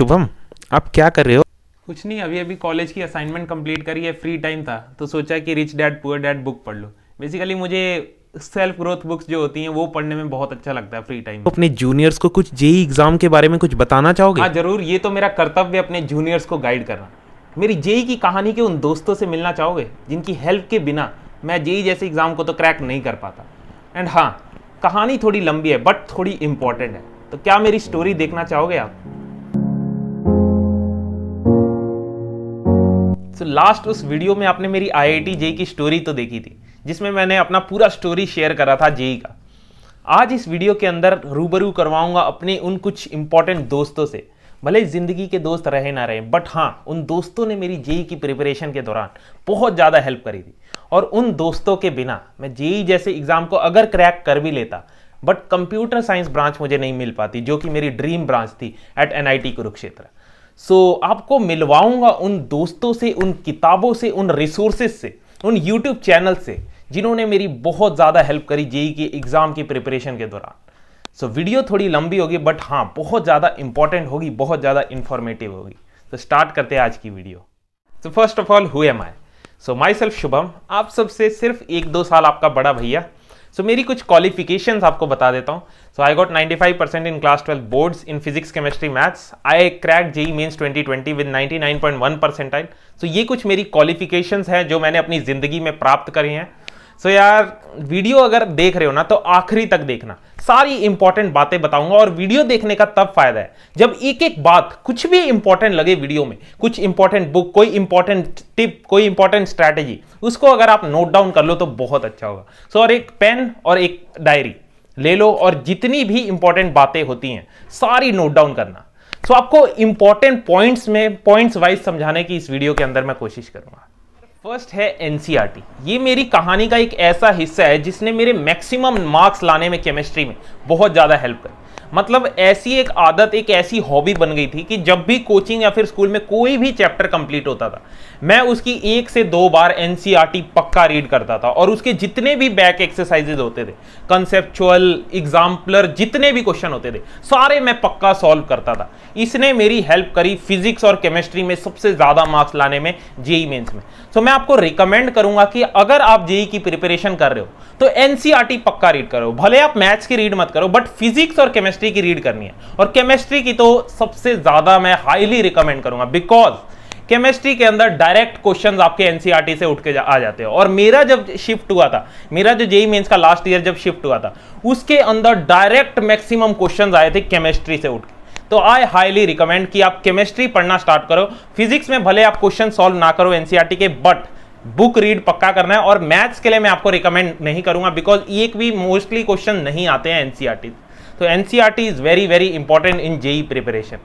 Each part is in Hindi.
शुभम आप क्या कर रहे हो कुछ नहीं अभी अभी कॉलेज की असाइनमेंट कंप्लीट करी है फ्री टाइम था तो सोचा कि Rich Dad Poor Dad book पढ़ लो बेसिकली मुझे सेल्फ ग्रोथ बुक्स जो होती हैं वो पढ़ने में बहुत अच्छा लगता है फ्री टाइम अपने जूनियर्स को कुछ जेई एग्जाम के बारे में कुछ बताना चाहोगे हाँ जरूर ये तो मेरा कर्तव्य अपने जूनियर्स को गाइड करना मेरी जेई की कहानी के उन दोस्तों से मिलना चाहोगे जिनकी हेल्प के बिना मैं जेई जैसे एग्जाम को तो क्रैक नहीं कर पाता एंड हाँ कहानी थोड़ी लंबी है बट थोड़ी इंपॉर्टेंट है तो क्या मेरी स्टोरी देखना चाहोगे आप सो तो लास्ट उस वीडियो में आपने मेरी आई आई जेई की स्टोरी तो देखी थी जिसमें मैंने अपना पूरा स्टोरी शेयर करा था जेई का आज इस वीडियो के अंदर रूबरू करवाऊंगा अपने उन कुछ इंपॉर्टेंट दोस्तों से भले ज़िंदगी के दोस्त रहे ना रहे बट हाँ उन दोस्तों ने मेरी जेई की प्रिपरेशन के दौरान बहुत ज़्यादा हेल्प करी थी और उन दोस्तों के बिना मैं जेई जैसे एग्ज़ाम को अगर क्रैक कर भी लेता बट कंप्यूटर साइंस ब्रांच मुझे नहीं मिल पाती जो कि मेरी ड्रीम ब्रांच थी at N I Kurukshetra so so, आपको मिलवाऊंगा उन दोस्तों से उन किताबों से उन रिसोर्सेज से उन यूट्यूब चैनल से जिन्होंने मेरी बहुत ज़्यादा हेल्प करी जेई के एग्ज़ाम की प्रिपरेशन के दौरान सो so, वीडियो थोड़ी लंबी होगी बट हाँ बहुत ज़्यादा इंपॉर्टेंट होगी बहुत ज़्यादा इन्फॉर्मेटिव होगी तो so, स्टार्ट करते हैं आज की video so first of all हुए my so my self Shubham आप सबसे सिर्फ एक दो साल आपका बड़ा भैया सो so, मेरी कुछ क्वालिफिकेशन आपको बता देता हूँ so I got 95 percent in class twelve boards in physics chemistry maths I crack JEE Mains 2020 with percent percentile so ये कुछ मेरी क्वालिफिकेशन हैं जो मैंने अपनी ज़िंदगी में प्राप्त करी हैं सो so यार वीडियो अगर देख रहे हो ना तो आखिरी तक देखना सारी इंपॉर्टेंट बातें बताऊंगा और वीडियो देखने का तब फायदा है जब एक एक बात कुछ भी इंपॉर्टेंट लगे वीडियो में कुछ इंपॉर्टेंट बुक कोई इंपॉर्टेंट टिप कोई इंपॉर्टेंट स्ट्रैटेजी उसको अगर आप नोट डाउन कर लो तो बहुत अच्छा होगा सो so और एक पेन और एक डायरी ले लो और जितनी भी इंपॉर्टेंट बातें होती हैं सारी नोट डाउन करना सो so आपको इंपॉर्टेंट पॉइंट्स में पॉइंट्स वाइज समझाने की इस वीडियो के अंदर मैं कोशिश करूंगा फर्स्ट है एनसीईआरटी ये मेरी कहानी का एक ऐसा हिस्सा है जिसने मेरे मैक्सिमम मार्क्स लाने में केमिस्ट्री में बहुत ज़्यादा हेल्प करी मतलब ऐसी एक आदत एक ऐसी हॉबी बन गई थी कि जब भी कोचिंग या फिर स्कूल में कोई भी चैप्टर कंप्लीट होता था मैं उसकी एक से दो बार एन e पक्का रीड करता था और उसके जितने भी बैक एक्सरसाइजेज होते थे कंसेप्चुअल एग्जाम्पलर जितने भी क्वेश्चन होते थे सारे मैं पक्का सॉल्व करता था इसने मेरी हेल्प करी फिजिक्स और केमिस्ट्री में सबसे ज़्यादा मार्क्स लाने में जेई मेन्स e में सो so, मैं आपको रिकमेंड करूंगा कि अगर आप जेई e की प्रिपरेशन कर रहे हो तो एनसीआरटी पक्का रीड करो भले आप मैथ्स की रीड मत करो बट फिजिक्स और केमिस्ट्री की रीड करनी है और केमिस्ट्री की तो सबसे ज्यादा मैं हाईली रिकमेंड करूंगा बिकॉज केमिस्ट्री के अंदर डायरेक्ट क्वेश्चंस आपके एनसीईआरटी e से उठ के जा, आ जाते हैं और मेरा जब शिफ्ट हुआ था मेरा जो जेई मेंस e e का लास्ट ईयर जब शिफ्ट हुआ था उसके अंदर डायरेक्ट मैक्सिमम क्वेश्चंस आए थे केमिस्ट्री से उठ के तो आई हाईली रिकमेंड कि आप केमिस्ट्री पढ़ना स्टार्ट करो फिजिक्स में भले आप क्वेश्चन सॉल्व ना करो एनसीईआरटी के बट बुक रीड पक्का करना है और मैथ्स के लिए मैं आपको रिकमेंड नहीं करूंगा बिकॉज एक भी मोस्टली क्वेश्चन नहीं आते हैं NCERT So NCRT e is very very important in JE preparation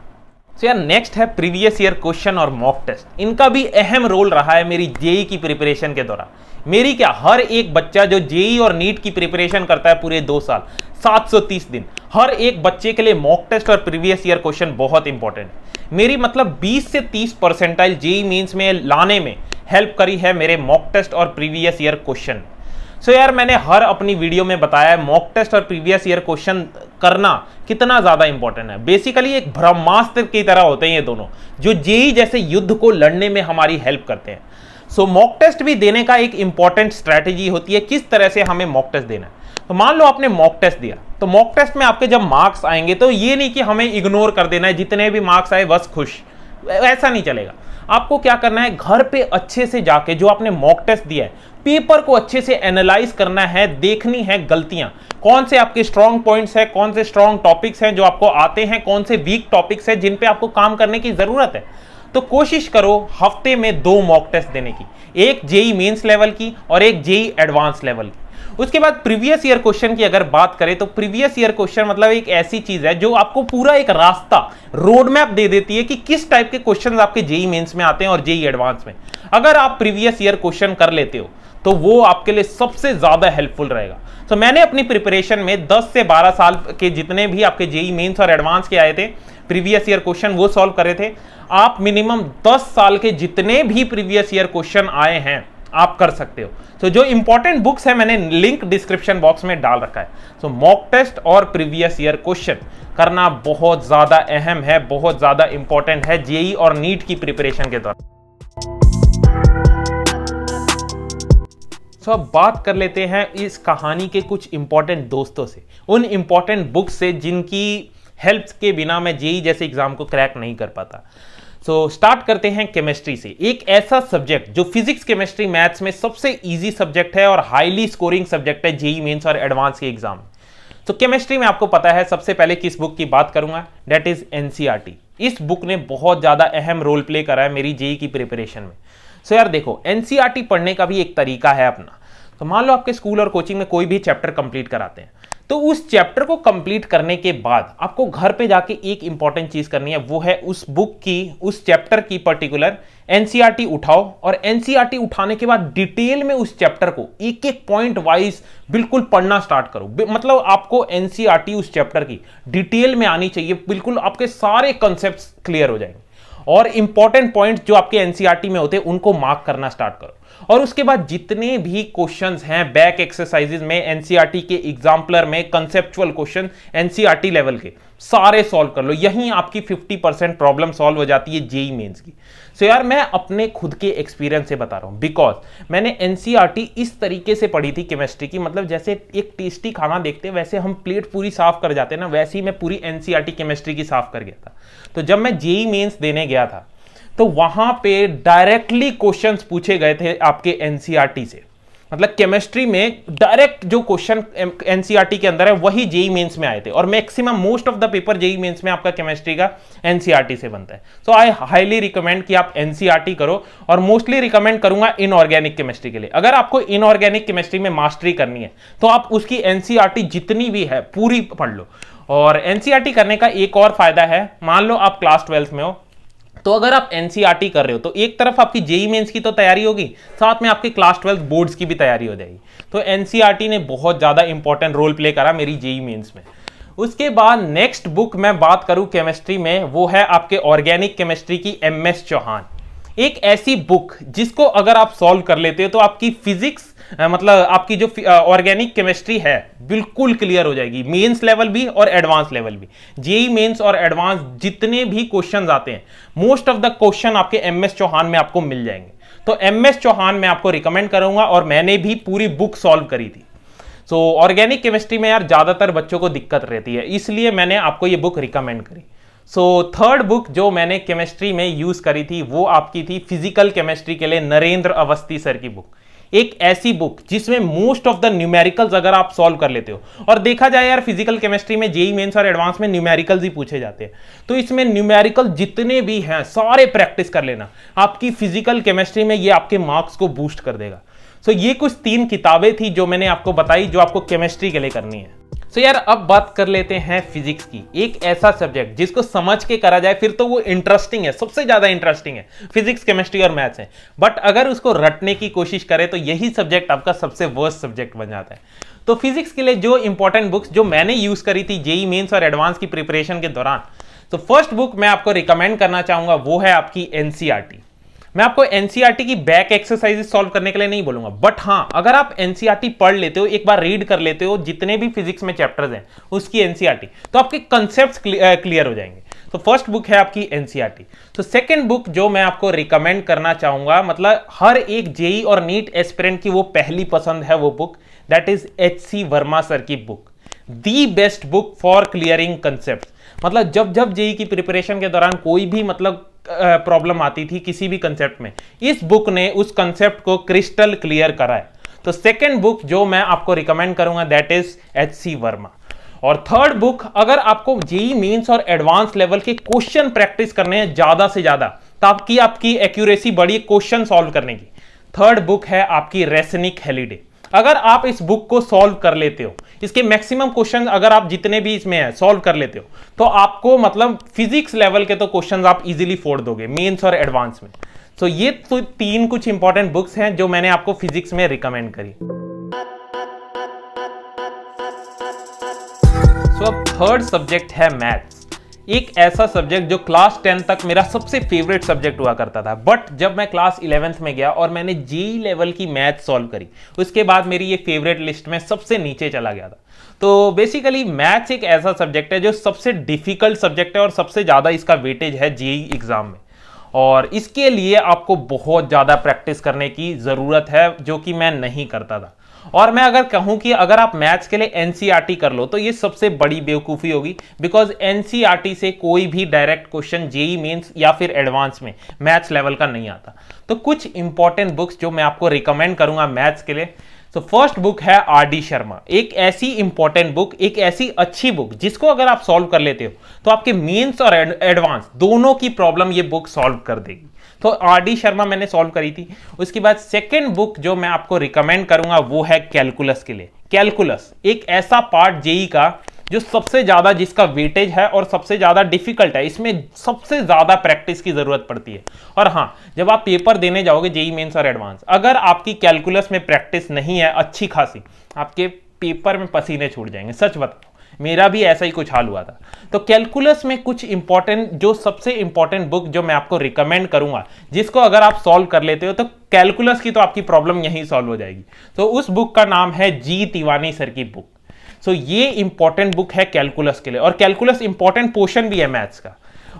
so यार नेक्स्ट है प्रीवियस ईयर क्वेश्चन और मॉक टेस्ट इनका भी अहम रोल रहा है मेरी जेई e की प्रिपरेशन के दौरान मेरी क्या हर एक बच्चा जो जेई e और नीट की प्रिपरेशन करता है पूरे दो साल 730 दिन हर एक बच्चे के लिए मॉक टेस्ट और प्रीवियस ईयर क्वेश्चन बहुत इंपॉर्टेंट है मेरी मतलब 20 से 30 परसेंटाइल जेई मीन्स में लाने में हेल्प करी है मेरे मॉक टेस्ट और previous year question so so यार मैंने हर अपनी वीडियो में बताया है मॉक टेस्ट और प्रीवियस ईयर क्वेश्चन करना कितना ज़्यादा इंपॉर्टेंट है बेसिकली एक ब्रह्मास्त्र की तरह होते हैं ये दोनों जो जेई जैसे युद्ध को लड़ने में हमारी हेल्प करते हैं सो मॉक टेस्ट भी देने का एक इंपॉर्टेंट स्ट्रैटेजी होती है किस तरह से हमें मॉक टेस्ट देना है तो मान लो आपने मॉक टेस्ट दिया तो मॉक टेस्ट में आपके जब मार्क्स आएंगे तो ये नहीं कि हमें इग्नोर कर देना है जितने भी मार्क्स आए बस खुश ऐसा नहीं चलेगा आपको क्या करना है घर पे अच्छे से जाके जो आपने मॉक टेस्ट दिया है पेपर को अच्छे से एनालाइज करना है देखनी है गलतियां कौन से आपके स्ट्रांग पॉइंट्स है कौन से स्ट्रांग टॉपिक्स हैं जो आपको आते हैं कौन से वीक टॉपिक्स हैं जिन पे आपको काम करने की ज़रूरत है तो कोशिश करो हफ्ते में दो मॉक टेस्ट देने की एक जेई मेंस लेवल की और एक जेई एडवांस लेवल की उसके बाद प्रीवियस ईयर क्वेश्चन की अगर बात करें तो प्रीवियस ईयर क्वेश्चन मतलब एक ऐसी चीज है जो आपको पूरा एक रास्ता रोड मैप दे देती है कि किस टाइप के क्वेश्चन आपके जेई मेन्स e में आते हैं और जेई एडवांस e में अगर आप प्रीवियस ईयर क्वेश्चन कर लेते हो तो वो आपके लिए सबसे ज्यादा हेल्पफुल रहेगा तो so, मैंने अपनी प्रिपरेशन में 10 से 12 साल के जितने भी आपके जेई मेंस e और एडवांस के आए थे प्रीवियस ईयर क्वेश्चन वो सॉल्व करे थे आप मिनिमम 10 साल के जितने भी प्रीवियस ईयर क्वेश्चन आए हैं आप कर सकते हो तो so, जो इंपॉर्टेंट बुक्स है मैंने लिंक डिस्क्रिप्शन बॉक्स में डाल रखा है सो मॉक टेस्ट और प्रीवियस ईयर क्वेश्चन करना बहुत ज़्यादा अहम है बहुत ज़्यादा इंपॉर्टेंट है जेई और नीट की प्रिपरेशन के दौरान सो अब बात कर लेते हैं इस कहानी के कुछ इंपॉर्टेंट दोस्तों से उन इंपॉर्टेंट बुक्स से जिनकी हेल्प के बिना मैं जेई जैसे एग्जाम को क्रैक नहीं कर पाता सो so, स्टार्ट करते हैं केमिस्ट्री से एक ऐसा सब्जेक्ट जो फिजिक्स केमिस्ट्री मैथ्स में सबसे इजी सब्जेक्ट है और हाईली स्कोरिंग सब्जेक्ट है जेई मेन्स और एडवांस के एग्जाम तो केमिस्ट्री में आपको पता है सबसे पहले किस बुक की बात करूंगा डेट इज एनसीआरटी इस बुक ने बहुत ज्यादा अहम रोल प्ले करा है मेरी जेई की प्रिपरेशन में सो so, यार देखो एनसीआरटी e पढ़ने का भी एक तरीका है अपना तो मान लो आपके स्कूल और कोचिंग में कोई भी चैप्टर कंप्लीट कराते हैं तो उस चैप्टर को कंप्लीट करने के बाद आपको घर पे जाके एक इंपॉर्टेंट चीज करनी है वो है उस बुक की उस चैप्टर की पर्टिकुलर एनसीईआरटी e उठाओ और एनसीईआरटी e उठाने के बाद डिटेल में उस चैप्टर को एक एक पॉइंट वाइज बिल्कुल पढ़ना स्टार्ट करो मतलब आपको एनसीईआरटी e उस चैप्टर की डिटेल में आनी चाहिए बिल्कुल आपके सारे कंसेप्ट क्लियर हो जाएंगे और इंपॉर्टेंट पॉइंट जो आपके एनसीआरटी में होते हैं उनको मार्क करना स्टार्ट करो और उसके बाद जितने भी क्वेश्चंस हैं बैक एक्सरसाइजेज में एनसीईआरटी e के एग्जाम्पलर में कंसेप्चुअल क्वेश्चन एनसीईआरटी लेवल के सारे सॉल्व कर लो यहीं आपकी 50 परसेंट प्रॉब्लम सॉल्व हो जाती है जेई मेंस e की सो so यार मैं अपने खुद के एक्सपीरियंस से बता रहा हूँ बिकॉज मैंने एनसीईआरटी e इस तरीके से पढ़ी थी केमिस्ट्री की मतलब जैसे एक टेस्टी खाना देखते वैसे हम प्लेट पूरी साफ कर जाते हैं ना वैसे ही मैं पूरी एनसीईआरटी केमिस्ट्री की साफ कर गया था तो जब मैं जेई मेन्स देने गया था तो वहां पे डायरेक्टली क्वेश्चंस पूछे गए थे आपके एनसीईआरटी e से मतलब केमिस्ट्री में डायरेक्ट जो क्वेश्चन एनसीईआरटी e के अंदर है वही जेई मेंस में आए थे और maximum most of the paper JEE Mains में आपका केमिस्ट्री का एनसीईआरटी e से बनता है सो आई हाईली रिकमेंड कि आप एनसीईआरटी करो और मोस्टली रिकमेंड करूंगा इनऑर्गेनिक केमिस्ट्री के लिए अगर आपको इनऑर्गेनिक केमिस्ट्री में मास्टरी करनी है तो आप उसकी एनसीईआरटी जितनी भी है पूरी पढ़ लो और एनसीईआरटी करने का एक और फायदा है मान लो आप क्लास ट्वेल्थ में हो तो अगर आप एनसीईआरटी e कर रहे हो तो एक तरफ आपकी जेई मेंस e की तो तैयारी होगी साथ में आपके क्लास ट्वेल्थ बोर्ड्स की भी तैयारी हो जाएगी तो एनसीईआरटी e ने बहुत ज़्यादा इंपॉर्टेंट रोल प्ले करा मेरी जेई मेंस में उसके बाद नेक्स्ट बुक मैं बात करूं केमिस्ट्री में वो है आपके ऑर्गेनिक केमिस्ट्री की एम एस चौहान एक ऐसी बुक जिसको अगर आप सॉल्व कर लेते हो तो आपकी फिजिक्स मतलब आपकी जो ऑर्गेनिक केमिस्ट्री है बिल्कुल क्लियर हो जाएगी मेंस लेवल भी और एडवांस लेवल भी जेई मेंस e e और एडवांस जितने भी क्वेश्चन आते हैं मोस्ट ऑफ द क्वेश्चन आपके एम एस चौहान में आपको मिल जाएंगे तो एम एस चौहान में आपको रिकमेंड करूंगा और मैंने भी पूरी बुक सॉल्व करी थी सो ऑर्गेनिक केमिस्ट्री में यार ज़्यादातर बच्चों को दिक्कत रहती है इसलिए मैंने आपको ये बुक रिकमेंड करी सो थर्ड बुक जो मैंने केमिस्ट्री में यूज़ करी थी वो आपकी थी फिजिकल केमिस्ट्री के लिए नरेंद्र अवस्थी सर की बुक एक ऐसी बुक जिसमें मोस्ट ऑफ द न्यूमेरिकल्स अगर आप सॉल्व कर लेते हो और देखा जाए यार फिजिकल केमिस्ट्री में जेई मेन्स और एडवांस में न्यूमेरिकल्स ही पूछे जाते हैं तो इसमें न्यूमेरिकल जितने भी हैं सारे प्रैक्टिस कर लेना आपकी फिजिकल केमिस्ट्री में ये आपके मार्क्स को बूस्ट कर देगा सो ये कुछ तीन किताबें थी जो मैंने आपको बताई जो आपको केमिस्ट्री के लिए करनी है सो यार अब बात कर लेते हैं फिजिक्स की एक ऐसा सब्जेक्ट जिसको समझ के करा जाए फिर तो वो इंटरेस्टिंग है सबसे ज्यादा इंटरेस्टिंग है फिजिक्स केमिस्ट्री और मैथ्स है बट अगर उसको रटने की कोशिश करें तो यही सब्जेक्ट आपका सबसे वर्स्ट सब्जेक्ट बन जाता है तो फिजिक्स के लिए जो इंपॉर्टेंट बुक्स जो मैंने यूज करी थी जेई मेन्स e और एडवांस की प्रिपरेशन के दौरान तो फर्स्ट बुक मैं आपको रिकमेंड करना चाहूंगा वो है आपकी एनसीआरटी मैं आपको एनसीईआरटी e की बैक एक्सरसाइजेस सॉल्व करने के लिए नहीं बोलूंगा बट हाँ अगर आप एनसीईआरटी e पढ़ लेते हो एक बार रीड कर लेते हो जितने भी फिजिक्स में चैप्टर्स हैं उसकी एनसीईआरटी e तो आपके कंसेप्ट क्लियर हो जाएंगे तो फर्स्ट बुक है आपकी एनसीईआरटी तो सेकंड बुक जो मैं आपको रिकमेंड करना चाहूंगा मतलब हर एक जेई और नीट एस्पिरेंट की वो पहली पसंद है वो book that is H C Verma sir की book the best book for clearing concept मतलब जब जब जेई की प्रिपरेशन के दौरान कोई भी मतलब प्रॉब्लम आती थी किसी भी कंसेप्ट में इस बुक ने उस कंसेप्ट को क्रिस्टल क्लियर करा है तो सेकेंड बुक जो मैं आपको रिकमेंड करूंगा that is H C Verma और थर्ड बुक अगर आपको जेई मीन्स e और एडवांस लेवल के क्वेश्चन प्रैक्टिस करने हैं ज्यादा से ज्यादा ताकि आपकी एक्यूरेसी बढ़ी क्वेश्चन सॉल्व करने की थर्ड बुक है आपकी रेसनिक हेलीडे अगर आप इस बुक को सॉल्व कर लेते हो इसके मैक्सिमम क्वेश्चन अगर आप जितने भी इसमें हैं सॉल्व कर लेते हो तो आपको मतलब फिजिक्स लेवल के तो क्वेश्चन आप इजीली फोड़ दोगे मेंस और एडवांस में सो so, ये तो तीन कुछ इंपॉर्टेंट बुक्स हैं जो मैंने आपको फिजिक्स में रिकमेंड करी सो so, अब थर्ड सब्जेक्ट है मैथ्स एक ऐसा सब्जेक्ट जो क्लास टेन तक मेरा सबसे फेवरेट सब्जेक्ट हुआ करता था बट जब मैं क्लास इलेवेंथ में गया और मैंने जेई लेवल की मैथ सॉल्व करी उसके बाद मेरी ये फेवरेट लिस्ट में सबसे नीचे चला गया था तो बेसिकली मैथ्स एक ऐसा सब्जेक्ट है जो सबसे डिफिकल्ट सब्जेक्ट है और सबसे ज़्यादा इसका वेटेज है जेई एग्ज़ाम में और इसके लिए आपको बहुत ज़्यादा प्रैक्टिस करने की ज़रूरत है जो कि मैं नहीं करता था और मैं अगर कहूं कि अगर आप मैथ्स के लिए एनसीईआरटी कर लो तो ये सबसे बड़ी बेवकूफ़ी होगी बिकॉज एनसीईआरटी से कोई भी डायरेक्ट क्वेश्चन जेई मेंस या फिर एडवांस में मैथ्स लेवल का नहीं आता तो कुछ इंपॉर्टेंट बुक्स जो मैं आपको रिकमेंड करूंगा मैथ्स के लिए तो फर्स्ट बुक है आर डी शर्मा एक ऐसी इंपॉर्टेंट बुक एक ऐसी अच्छी बुक जिसको अगर आप सॉल्व कर लेते हो तो आपके मेंस और एडवांस दोनों की प्रॉब्लम ये बुक सॉल्व कर देगी तो आर डी शर्मा मैंने सॉल्व करी थी उसके बाद सेकेंड बुक जो मैं आपको रिकमेंड करूंगा वो है कैलकुलस के लिए कैलकुलस एक ऐसा पार्ट जेई का जो सबसे ज़्यादा जिसका वेटेज है और सबसे ज़्यादा डिफिकल्ट है इसमें सबसे ज़्यादा प्रैक्टिस की ज़रूरत पड़ती है और हाँ जब आप पेपर देने जाओगे जेई मेन्स और एडवांस अगर आपकी कैलकुलस में प्रैक्टिस नहीं है अच्छी खासी आपके पेपर में पसीने छूट जाएंगे सच बता मेरा भी ऐसा ही कुछ हाल हुआ था तो कैलकुलस में कुछ इंपॉर्टेंट जो सबसे इंपॉर्टेंट बुक जो मैं आपको रिकमेंड करूंगा जिसको अगर आप सॉल्व कर लेते हो तो कैलकुलस की तो आपकी प्रॉब्लम यहीं सॉल्व हो जाएगी तो उस बुक का नाम है जी तिवानी सर की बुक सो ये इंपॉर्टेंट बुक है कैलकुलस के लिए और कैलकुलस इंपॉर्टेंट पोर्शन भी है मैथ्स का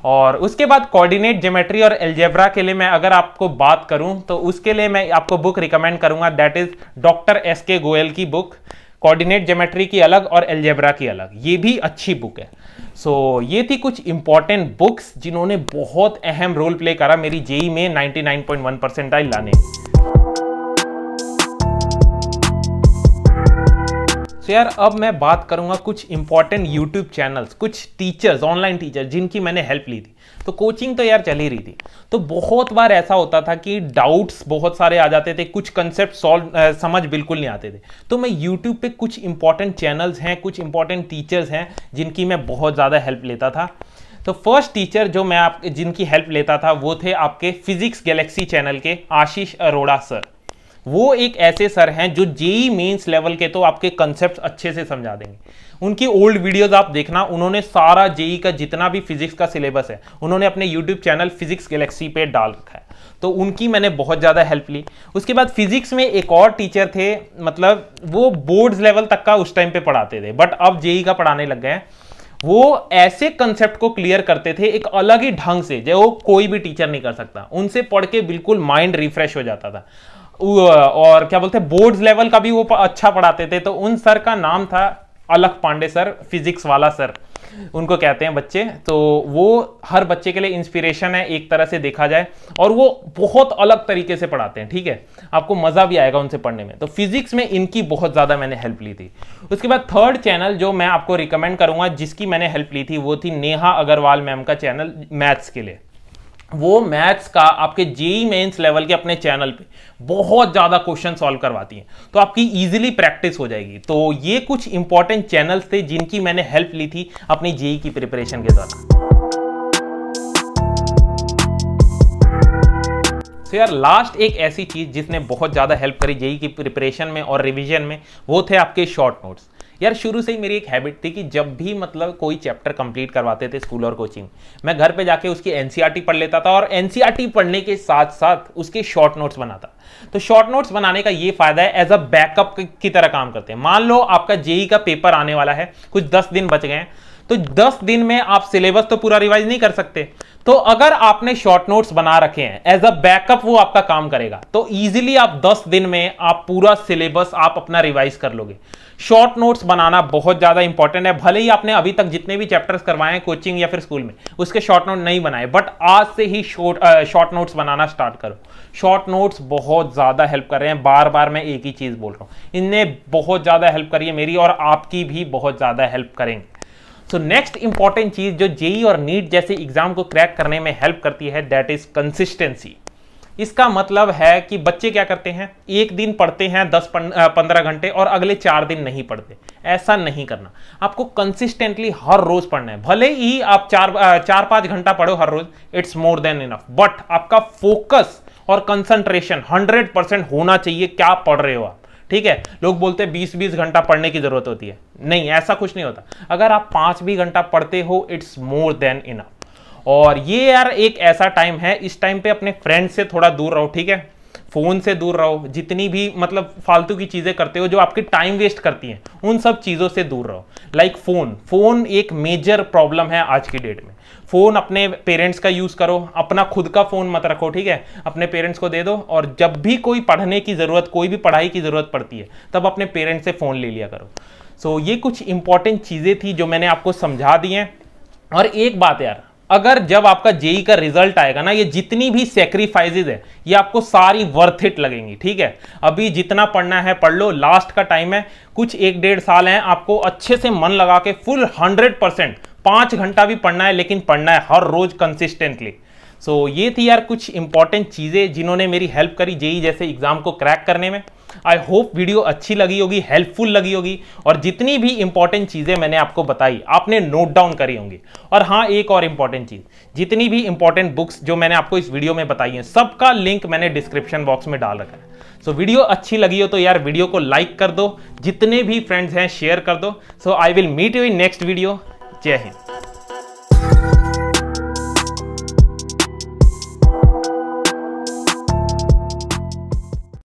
और उसके बाद कोऑर्डिनेट ज्योमेट्री और एल्जेब्रा के लिए मैं अगर आपको बात करूं तो उसके लिए मैं आपको बुक रिकमेंड करूंगा that is doctor S K Goyal की बुक कोऑर्डिनेट जोमेट्री की अलग और एलजेब्रा की अलग ये भी अच्छी बुक है सो so, ये थी कुछ इंपॉर्टेंट बुक्स जिन्होंने बहुत अहम रोल प्ले करा मेरी जेई में 99.1 परसेंटाइल लाने तो यार अब मैं बात करूंगा कुछ इंपॉर्टेंट यूट्यूब चैनल्स कुछ टीचर्स ऑनलाइन टीचर्स जिनकी मैंने हेल्प ली थी तो कोचिंग तो यार चल ही रही थी तो बहुत बार ऐसा होता था कि डाउट्स बहुत सारे आ जाते थे कुछ कंसेप्ट सॉल्व समझ बिल्कुल नहीं आते थे तो मैं यूट्यूब पे कुछ इंपॉर्टेंट चैनल्स हैं कुछ इंपॉर्टेंट टीचर्स हैं जिनकी मैं बहुत ज़्यादा हेल्प लेता था तो फर्स्ट टीचर जो मैं आप जिनकी हेल्प लेता था वो थे आपके फिजिक्स गैलेक्सी चैनल के आशीष अरोड़ा सर वो एक ऐसे सर हैं जो जेई मेंस लेवल के तो आपके कंसेप्ट अच्छे से समझा देंगे उनकी ओल्ड वीडियोस आप देखना उन्होंने सारा जेई का जितना भी फिजिक्स का सिलेबस है उन्होंने अपने यूट्यूब चैनल फिजिक्स गैलेक्सी पे डाल रखा है तो उनकी मैंने बहुत ज़्यादा हेल्प ली उसके बाद फिजिक्स में एक और टीचर थे मतलब वो बोर्ड्स लेवल तक का उस टाइम पे पढ़ाते थे बट अब जेई का पढ़ाने लग गए वो ऐसे कंसेप्ट को क्लियर करते थे एक अलग ही ढंग से जो कोई भी टीचर नहीं कर सकता उनसे पढ़ के बिल्कुल माइंड रिफ्रेश हो जाता था और क्या बोलते हैं बोर्ड्स लेवल का भी वो अच्छा पढ़ाते थे तो उन सर का नाम था अलख पांडे सर फिजिक्स वाला सर उनको कहते हैं बच्चे तो वो हर बच्चे के लिए इंस्पिरेशन है एक तरह से देखा जाए और वो बहुत अलग तरीके से पढ़ाते हैं ठीक है आपको मज़ा भी आएगा उनसे पढ़ने में तो फिजिक्स में इनकी बहुत ज़्यादा मैंने हेल्प ली थी उसके बाद थर्ड चैनल जो मैं आपको रिकमेंड करूंगा जिसकी मैंने हेल्प ली थी वो थी नेहा अग्रवाल मैम का चैनल मैथ्स के लिए वो मैथ्स का आपके जेई मेंस लेवल के अपने चैनल पे बहुत ज़्यादा क्वेश्चन सॉल्व करवाती हैं तो आपकी इजीली प्रैक्टिस हो जाएगी तो ये कुछ इंपॉर्टेंट चैनल्स थे जिनकी मैंने हेल्प ली थी अपनी जेई e की प्रिपरेशन के दौरान तो so, यार लास्ट एक ऐसी चीज़ जिसने बहुत ज़्यादा हेल्प करी जेई e की प्रिपरेशन में और रिविजन में वो थे आपके शॉर्ट नोट्स यार शुरू से ही मेरी एक हैबिट थी कि जब भी मतलब कोई चैप्टर कंप्लीट करवाते थे स्कूल और कोचिंग मैं घर पे जाके उसकी एनसीईआरटी e पढ़ लेता था और एनसीईआरटी e पढ़ने के साथ साथ उसके शॉर्ट नोट्स बनाता तो शॉर्ट नोट्स बनाने का ये फायदा है एज अ बैकअप की तरह काम करते हैं मान लो आपका जेई का पेपर आने वाला है कुछ दस दिन बच गए तो दस दिन में आप सिलेबस तो पूरा रिवाइज नहीं कर सकते तो अगर आपने शॉर्ट नोट्स बना रखे हैं एज अ बैकअप वो आपका काम करेगा तो इजीली आप दस दिन में आप पूरा सिलेबस आप अपना रिवाइज कर लोगे शॉर्ट नोट्स बनाना बहुत ज़्यादा इंपॉर्टेंट है भले ही आपने अभी तक जितने भी चैप्टर्स करवाए हैं कोचिंग या फिर स्कूल में उसके शॉर्ट नोट नहीं बनाए बट आज से ही शॉर्ट शॉर्ट नोट्स बनाना स्टार्ट करो शॉर्ट नोट्स बहुत ज़्यादा हेल्प कर रहे हैं बार बार मैं एक ही चीज़ बोल रहा हूँ इनने बहुत ज़्यादा हेल्प करी है मेरी और आपकी भी बहुत ज़्यादा हेल्प करेंगे सो नेक्स्ट इंपॉर्टेंट चीज़ जो जेई और नीट जैसे एग्जाम को क्रैक करने में हेल्प करती है दैट इज़ कंसिस्टेंसी इसका मतलब है कि बच्चे क्या करते हैं एक दिन पढ़ते हैं दस पंद्रह घंटे और अगले चार दिन नहीं पढ़ते ऐसा नहीं करना आपको कंसिस्टेंटली हर रोज पढ़ना है भले ही आप चार चार पाँच घंटा पढ़ो हर रोज it's more than enough but आपका फोकस और कंसंट्रेशन हंड्रेड परसेंट होना चाहिए क्या पढ़ रहे हो आप ठीक है लोग बोलते हैं बीस बीस घंटा पढ़ने की जरूरत होती है नहीं ऐसा कुछ नहीं होता अगर आप पांच भी घंटा पढ़ते हो इट्स मोर देन इनफ और ये यार एक ऐसा टाइम है इस टाइम पे अपने फ्रेंड से थोड़ा दूर रहो ठीक है फ़ोन से दूर रहो जितनी भी मतलब फालतू की चीज़ें करते हो जो आपकी टाइम वेस्ट करती हैं उन सब चीज़ों से दूर रहो लाइक like फ़ोन फ़ोन एक मेजर प्रॉब्लम है आज की डेट में फ़ोन अपने पेरेंट्स का यूज़ करो अपना खुद का फ़ोन मत रखो ठीक है अपने पेरेंट्स को दे दो और जब भी कोई पढ़ने की ज़रूरत कोई भी पढ़ाई की ज़रूरत पड़ती है तब अपने पेरेंट्स से फ़ोन ले लिया करो सो so, ये कुछ इंपॉर्टेंट चीज़ें थी जो मैंने आपको समझा दी हैं और एक बात यार अगर जब आपका जेई का रिजल्ट आएगा ना ये जितनी भी सेक्रीफाइजेज है ये आपको सारी वर्थ इट लगेंगी ठीक है अभी जितना पढ़ना है पढ़ लो लास्ट का टाइम है कुछ एक डेढ़ साल है आपको अच्छे से मन लगा के फुल हंड्रेड परसेंट पाँच घंटा भी पढ़ना है लेकिन पढ़ना है हर रोज कंसिस्टेंटली सो so, ये थी यार कुछ इंपॉर्टेंट चीज़ें जिन्होंने मेरी हेल्प करी जेई जैसे एग्जाम को क्रैक करने में आई होप वीडियो अच्छी लगी होगी हेल्पफुल लगी होगी और जितनी भी इंपॉर्टेंट चीज़ें मैंने आपको बताई आपने नोट डाउन करी होंगी और हाँ एक और इंपॉर्टेंट चीज़ जितनी भी इंपॉर्टेंट बुक्स जो मैंने आपको इस वीडियो में बताई है सबका लिंक मैंने डिस्क्रिप्शन बॉक्स में डाल रखा है सो so, वीडियो अच्छी लगी हो तो यार वीडियो को लाइक कर दो जितने भी फ्रेंड्स हैं शेयर कर दो so I will meet you in next video जय हिंद